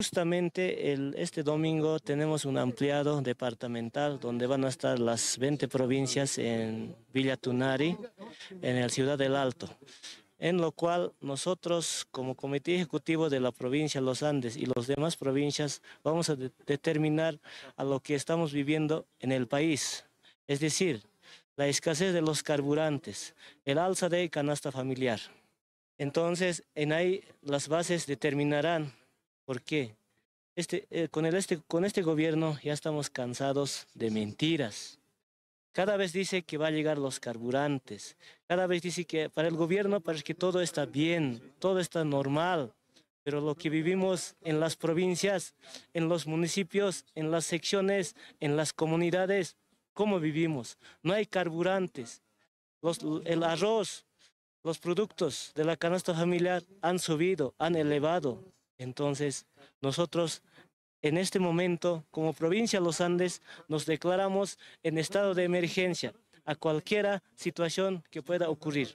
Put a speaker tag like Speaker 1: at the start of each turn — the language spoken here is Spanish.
Speaker 1: Justamente este domingo tenemos un ampliado departamental donde van a estar las 20 provincias en Villa Tunari, en la Ciudad del Alto, en lo cual nosotros como Comité Ejecutivo de la provincia Los Andes y las demás provincias vamos a determinar a lo que estamos viviendo en el país, es decir, la escasez de los carburantes, el alza de canasta familiar. Entonces, en ahí las bases determinarán ¿Por qué? Este, eh, con, este, con este gobierno ya estamos cansados de mentiras. Cada vez dice que va a llegar los carburantes. Cada vez dice que para el gobierno parece que todo está bien, todo está normal. Pero lo que vivimos en las provincias, en los municipios, en las secciones, en las comunidades, ¿cómo vivimos? No hay carburantes. el arroz, los productos de la canasta familiar han subido, han elevado. Entonces, nosotros en este momento, como provincia de los Andes, nos declaramos en estado de emergencia a cualquier situación que pueda ocurrir.